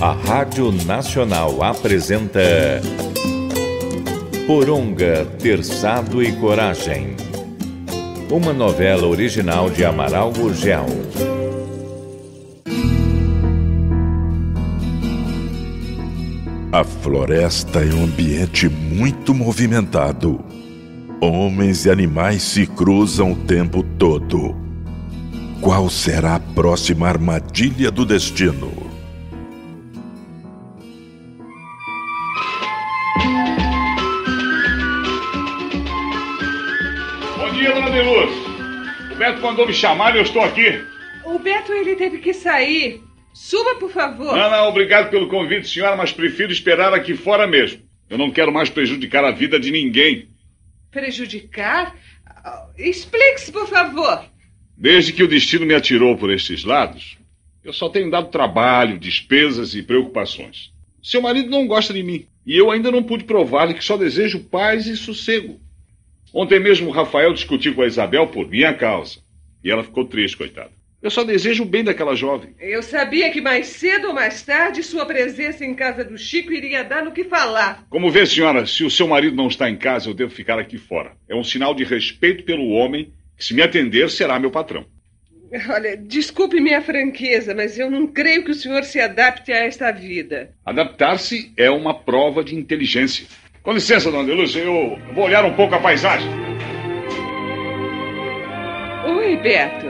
A Rádio Nacional apresenta Poronga, Terçado e Coragem. Uma novela original de Amaral Gurgel. A floresta é um ambiente muito movimentado. Homens e animais se cruzam o tempo todo. Qual será a próxima armadilha do destino? mandou me chamar e eu estou aqui. O Beto, ele teve que sair. Suba, por favor. Não, não, obrigado pelo convite, senhora, mas prefiro esperar aqui fora mesmo. Eu não quero mais prejudicar a vida de ninguém. Prejudicar? Explique-se, por favor. Desde que o destino me atirou por estes lados, eu só tenho dado trabalho, despesas e preocupações. Seu marido não gosta de mim e eu ainda não pude provar-lhe que só desejo paz e sossego. Ontem mesmo o Rafael discutiu com a Isabel por minha causa. E ela ficou triste, coitada. Eu só desejo o bem daquela jovem. Eu sabia que mais cedo ou mais tarde sua presença em casa do Chico iria dar no que falar. Como vê, senhora, se o seu marido não está em casa, eu devo ficar aqui fora. É um sinal de respeito pelo homem que, se me atender, será meu patrão. Olha, desculpe minha franqueza, mas eu não creio que o senhor se adapte a esta vida. Adaptar-se é uma prova de inteligência. Com licença, dona Lúcia, eu vou olhar um pouco a paisagem. Oi, Beto.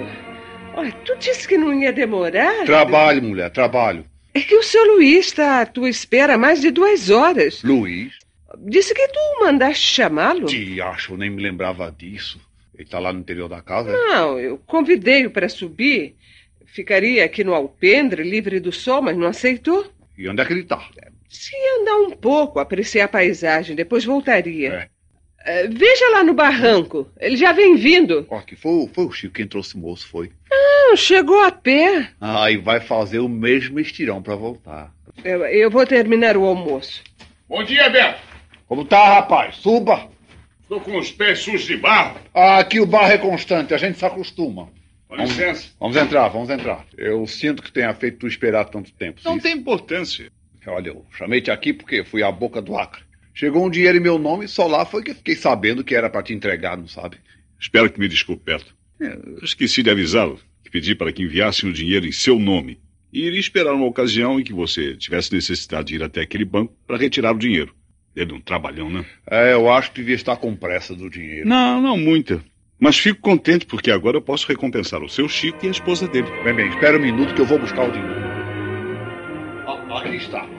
tu disse que não ia demorar? Trabalho, mulher, trabalho. É que o seu Luiz está à tua espera há mais de duas horas. Luiz? Disse que tu mandaste chamá-lo. Te acho, eu nem me lembrava disso. Ele está lá no interior da casa? É? Não, eu convidei-o para subir. Ficaria aqui no alpendre, livre do sol, mas não aceitou. E onde é que ele está? Se andar um pouco, apreciar a paisagem, depois voltaria. É. É, veja lá no barranco. Ele já vem vindo. Ó, que foi, foi o Chico quem trouxe o moço, foi. Não, chegou a pé. Ah, e vai fazer o mesmo estirão para voltar. Eu, é, eu, vou terminar o almoço. Bom dia, Beto. Como tá, rapaz? Suba. Estou com os pés sujos de barro. Ah, aqui o barro é constante, a gente se acostuma. Com licença. Vamos, vamos entrar, vamos entrar. Eu sinto que tenha feito tu esperar tanto tempo. Não isso. tem importância. Olha, eu chamei-te aqui porque fui à boca do Acre. Chegou um dinheiro em meu nome e só lá foi que fiquei sabendo que era para te entregar, não sabe? Espero que me desculpe, Beto. É, esqueci de avisá-lo que pedi para que enviassem o dinheiro em seu nome e iria esperar uma ocasião em que você tivesse necessidade de ir até aquele banco para retirar o dinheiro. É Deve um trabalhão, né? É, eu acho que devia estar com pressa do dinheiro. Não, não muita. Mas fico contente porque agora eu posso recompensar o seu Chico e a esposa dele. Bem, bem, espera um minuto que eu vou buscar o dinheiro. Ó, aqui está.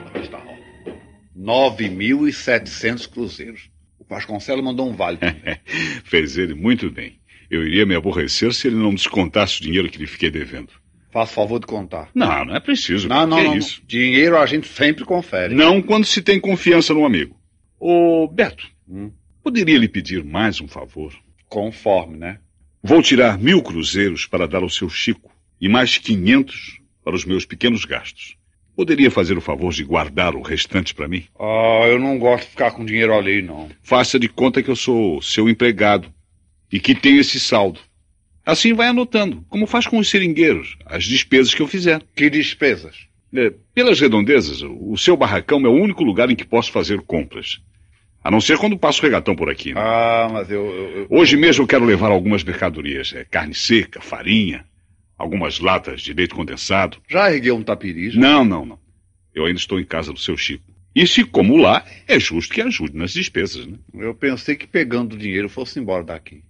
9.700 cruzeiros. O Vasconcelos mandou um vale. Fez ele muito bem. Eu iria me aborrecer se ele não descontasse o dinheiro que lhe fiquei devendo. Faça favor de contar. Não, não é preciso. Não, não, é não. Dinheiro a gente sempre confere. Não quando se tem confiança no amigo. Ô, Beto, hum? poderia lhe pedir mais um favor? Conforme, né? Vou tirar mil cruzeiros para dar ao seu Chico e mais quinhentos para os meus pequenos gastos. Poderia fazer o favor de guardar o restante para mim? Ah, eu não gosto de ficar com dinheiro ali, não. Faça de conta que eu sou seu empregado e que tenho esse saldo. Assim vai anotando, como faz com os seringueiros, as despesas que eu fizer. Que despesas? É, pelas redondezas, o seu barracão é o único lugar em que posso fazer compras. A não ser quando passo regatão por aqui. Né? Ah, mas eu, eu, eu, Hoje mesmo eu quero levar algumas mercadorias. É, carne seca, farinha algumas latas de leite condensado. Já ergueu um tapiri? Não, não, não. Eu ainda estou em casa do seu Chico. E se como lá, é justo que ajude nas despesas, né? Eu pensei que pegando o dinheiro fosse embora daqui.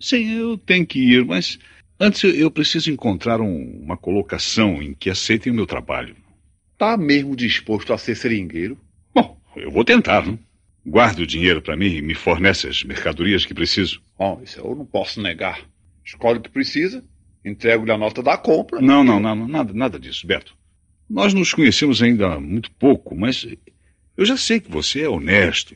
Sim, eu tenho que ir, mas antes eu preciso encontrar um, uma colocação em que aceitem o meu trabalho. Tá mesmo disposto a ser seringueiro? Bom, eu vou tentar, né? Guarde o dinheiro para mim e me fornece as mercadorias que preciso. Bom, isso eu não posso negar. Escolhe o que precisa Entrego-lhe a nota da compra. Não, não, não, nada, nada disso, Beto. Nós nos conhecemos ainda muito pouco, mas eu já sei que você é honesto.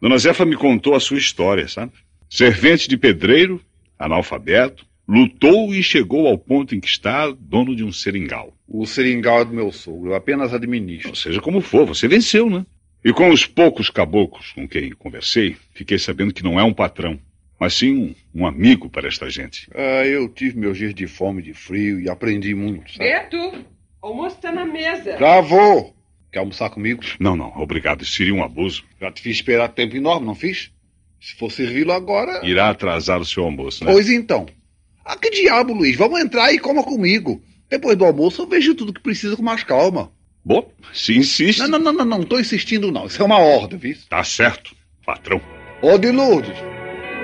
Dona Zefa me contou a sua história, sabe? Servente de pedreiro, analfabeto, lutou e chegou ao ponto em que está dono de um seringal. O seringal é do meu sogro, eu apenas administro. Ou seja como for, você venceu, né? E com os poucos caboclos com quem conversei, fiquei sabendo que não é um patrão, mas sim um, um amigo para esta gente. Ah, eu tive meus dias de fome, de frio e aprendi muito. Sabe? Beto, é almoço está na mesa. Já vou. Quer almoçar comigo? Não, não, obrigado. Isso seria um abuso. Já te fiz esperar tempo enorme, não fiz? Se for servi-lo agora. Irá atrasar o seu almoço, né? Pois então. Ah, que diabo, Luiz. Vamos entrar e coma comigo. Depois do almoço eu vejo tudo que precisa com mais calma. Bom, se insiste. Não, não, não, não, não estou insistindo, não. Isso é uma ordem, viu? Tá certo, patrão. Ô, de Lourdes.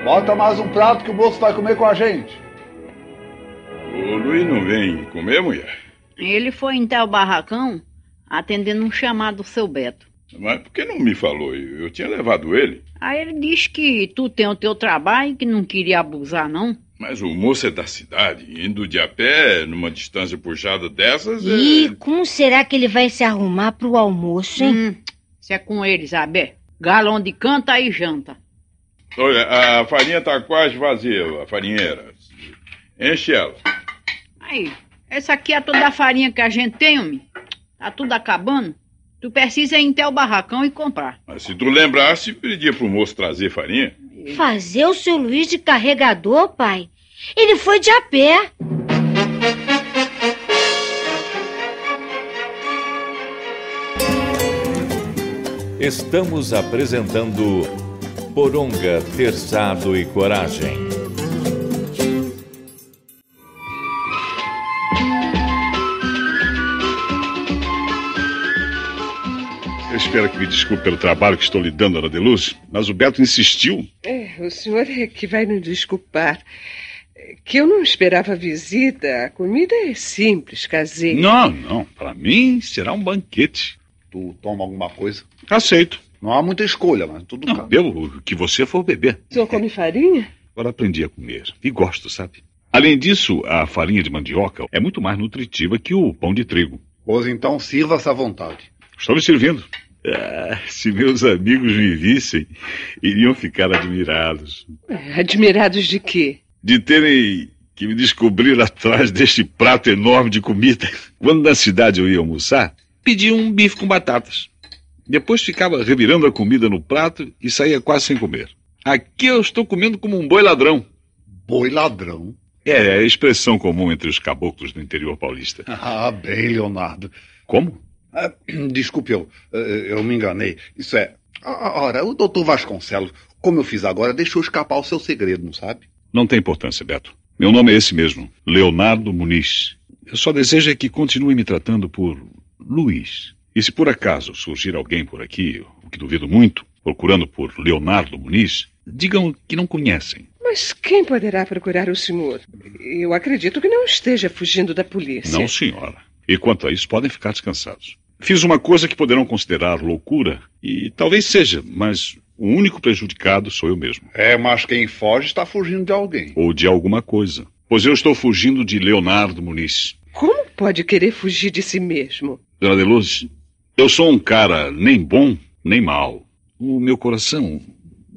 Bota mais um prato que o moço vai comer com a gente. O Luiz não vem comer, mulher? Ele foi até o barracão atendendo um chamado do seu Beto. Mas por que não me falou? Eu tinha levado ele. Aí ele disse que tu tem o teu trabalho e que não queria abusar, não. Mas o moço é da cidade, indo de a pé, numa distância puxada dessas. É... E como será que ele vai se arrumar pro almoço, hein? Hum, isso é com ele, Isabel. Galão de canta e janta. Olha, a farinha tá quase vazia, a farinheira. Enche ela. Aí, essa aqui é toda a farinha que a gente tem, homem. Tá tudo acabando. Tu precisa ir até o barracão e comprar. Mas se tu lembrasse, pedia pro moço trazer farinha. Fazer o seu Luiz de carregador, pai? Ele foi de a pé. Estamos apresentando Poronga, Terçado e Coragem. Eu espero que me desculpe pelo trabalho que estou lhe dando, Ana luz. mas o Beto insistiu. É, o senhor é que vai me desculpar. Que eu não esperava visita. A comida é simples, caseira. Não, não. Para mim será um banquete. Tu toma alguma coisa? Aceito. Não há muita escolha, mas tudo. Não, beba o que você for beber. O senhor come farinha? Agora aprendi a comer. E gosto, sabe? Além disso, a farinha de mandioca é muito mais nutritiva que o pão de trigo. Pois então, sirva-se à vontade. Estou me servindo. Ah, se meus amigos me vissem, iriam ficar admirados. É, admirados de quê? De terem que me descobrir atrás deste prato enorme de comida. Quando na cidade eu ia almoçar, pedi um bife com batatas. Depois ficava revirando a comida no prato e saía quase sem comer. Aqui eu estou comendo como um boi ladrão. Boi ladrão? É, é a expressão comum entre os caboclos do interior paulista. Ah, bem, Leonardo. Como? Ah, desculpe, eu, eh, eu me enganei. Isso é. Ora, o doutor Vasconcelos, como eu fiz agora, deixou escapar o seu segredo, não sabe? Não tem importância, Beto. Meu nome é esse mesmo, Leonardo Muniz. Eu só desejo é que continue me tratando por Luiz. E se por acaso surgir alguém por aqui, o que duvido muito, procurando por Leonardo Muniz, digam que não conhecem. Mas quem poderá procurar o senhor? Eu acredito que não esteja fugindo da polícia. Não, senhora. E quanto a isso, podem ficar descansados. Fiz uma coisa que poderão considerar loucura, e talvez seja, mas o único prejudicado sou eu mesmo. É, mas quem foge está fugindo de alguém. Ou de alguma coisa. Pois eu estou fugindo de Leonardo Muniz. Como pode querer fugir de si mesmo? Dona Deluz, eu sou um cara nem bom nem mal. O meu coração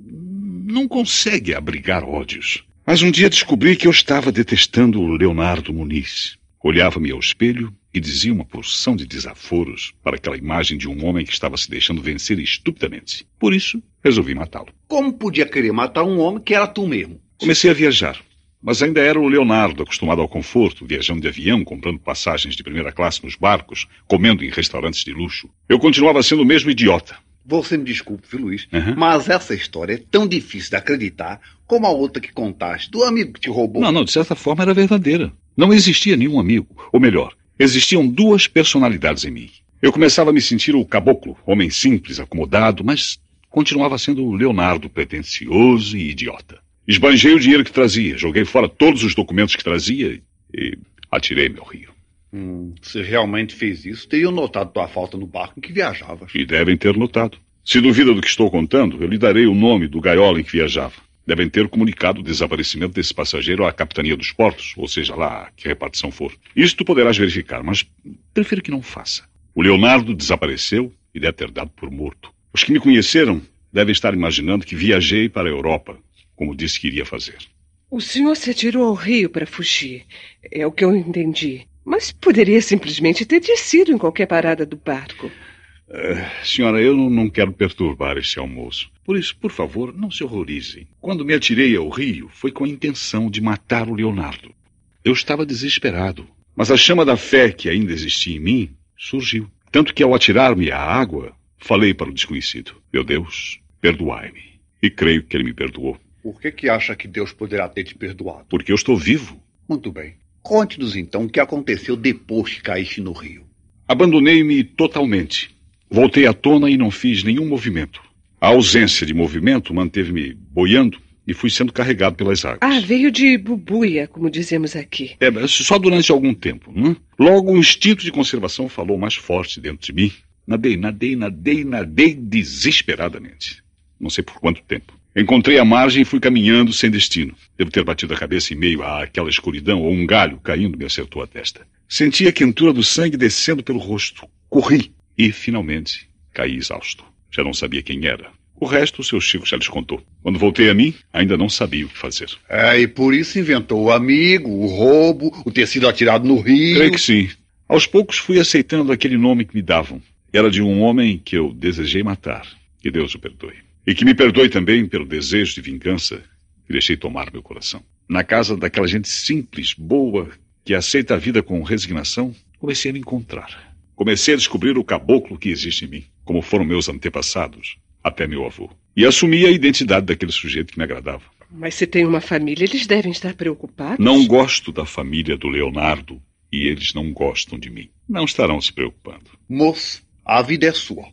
não consegue abrigar ódios. Mas um dia descobri que eu estava detestando o Leonardo Muniz. Olhava-me ao espelho e dizia uma porção de desaforos para aquela imagem de um homem que estava se deixando vencer estupidamente. Por isso, resolvi matá-lo. Como podia querer matar um homem que era tu mesmo? Comecei a viajar. Mas ainda era o Leonardo, acostumado ao conforto, viajando de avião, comprando passagens de primeira classe nos barcos, comendo em restaurantes de luxo. Eu continuava sendo o mesmo idiota. Você me desculpe, Luiz, uhum. mas essa história é tão difícil de acreditar como a outra que contaste, do amigo que te roubou. Não, não, de certa forma era verdadeira. Não existia nenhum amigo. Ou melhor, existiam duas personalidades em mim. Eu começava a me sentir o caboclo, homem simples, acomodado, mas continuava sendo o Leonardo pretensioso e idiota. Esbanjei o dinheiro que trazia, joguei fora todos os documentos que trazia e atirei meu rio. Hum, se realmente fez isso, teriam notado tua falta no barco em que viajavas. E devem ter notado. Se duvida do que estou contando, eu lhe darei o nome do gaiola em que viajava. Devem ter comunicado o desaparecimento desse passageiro à capitania dos portos, ou seja lá que repartição for. Isso tu poderás verificar, mas prefiro que não faça. O Leonardo desapareceu e deve ter dado por morto. Os que me conheceram devem estar imaginando que viajei para a Europa, como disse que iria fazer. O senhor se atirou ao rio para fugir. É o que eu entendi. Mas poderia simplesmente ter descido em qualquer parada do barco. Uh, senhora, eu não quero perturbar esse almoço. Por isso, por favor, não se horrorizem. Quando me atirei ao rio, foi com a intenção de matar o Leonardo. Eu estava desesperado, mas a chama da fé que ainda existia em mim surgiu. Tanto que, ao atirar-me à água, falei para o desconhecido: Meu Deus, perdoai-me. E creio que ele me perdoou. Por que, que acha que Deus poderá ter te perdoado? Porque eu estou vivo. Muito bem. Conte-nos então o que aconteceu depois que caíste no rio. Abandonei-me totalmente. Voltei à tona e não fiz nenhum movimento. A ausência de movimento manteve-me boiando e fui sendo carregado pelas águas. Ah, veio de bubuia, como dizemos aqui. É, só durante algum tempo. Né? Logo, o instinto de conservação falou mais forte dentro de mim. Nadei, nadei, nadei, nadei desesperadamente. Não sei por quanto tempo. Encontrei a margem e fui caminhando sem destino. Devo ter batido a cabeça em meio àquela escuridão, ou um galho caindo me acertou a testa. Senti a quentura do sangue descendo pelo rosto. Corri e, finalmente, caí exausto. Já não sabia quem era. O resto o seu Chico já lhes contou. Quando voltei a mim, ainda não sabia o que fazer. É, e por isso inventou o amigo, o roubo, o ter sido atirado no rio. Creio que sim. Aos poucos fui aceitando aquele nome que me davam. Era de um homem que eu desejei matar. Que Deus o perdoe. E que me perdoe também pelo desejo de vingança que deixei tomar meu coração. Na casa daquela gente simples, boa, que aceita a vida com resignação, comecei a me encontrar. Comecei a descobrir o caboclo que existe em mim, como foram meus antepassados, até meu avô. E assumi a identidade daquele sujeito que me agradava. Mas se tem uma família, eles devem estar preocupados. Não gosto da família do Leonardo e eles não gostam de mim. Não estarão se preocupando. Moço, a vida é sua.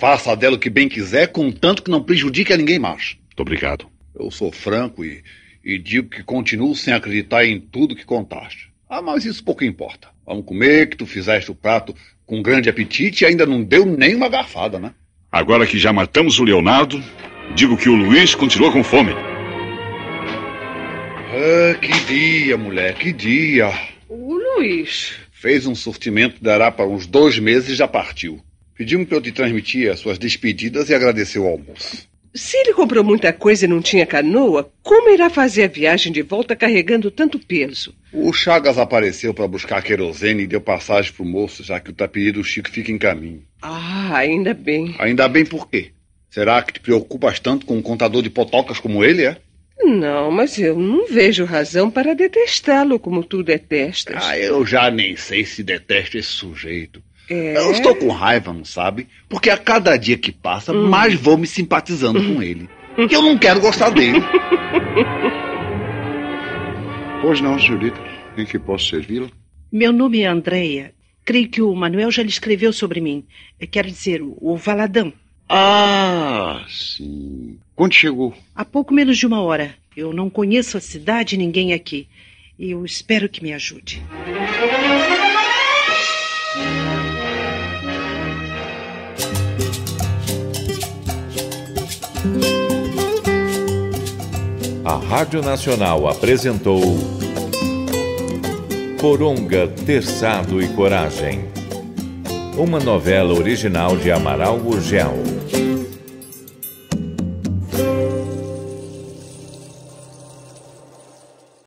Faça dela o que bem quiser, contanto que não prejudique a ninguém mais. Muito obrigado. Eu sou franco e, e digo que continuo sem acreditar em tudo que contaste. Ah, mas isso pouco importa. Vamos comer, que tu fizeste o prato com grande apetite e ainda não deu nem uma garfada, né? Agora que já matamos o Leonardo, digo que o Luiz continua com fome. Ah, que dia, mulher, que dia. O Luiz. Fez um surtimento, dará para uns dois meses e já partiu. Pedimos para eu te transmitir as suas despedidas e agradecer o almoço. Se ele comprou muita coisa e não tinha canoa, como irá fazer a viagem de volta carregando tanto peso? O Chagas apareceu para buscar querosene e deu passagem para o moço, já que o tapete do Chico fica em caminho. Ah, ainda bem. Ainda bem por quê? Será que te preocupas tanto com um contador de potocas como ele, é? Não, mas eu não vejo razão para detestá-lo como tu detestas. Ah, eu já nem sei se detesto esse sujeito. É. Eu estou com raiva, não sabe? Porque a cada dia que passa, hum. mais vou me simpatizando com ele. Que eu não quero gostar dele. pois não, senhorita. Em que posso servi-la? Meu nome é Andreia. Creio que o Manuel já lhe escreveu sobre mim. Quero dizer, o Valadão. Ah, sim. Quando chegou? Há pouco menos de uma hora. Eu não conheço a cidade e ninguém aqui. Eu espero que me ajude. A Rádio Nacional apresentou Coronga, Terçado e Coragem. Uma novela original de Amaral Gurgel.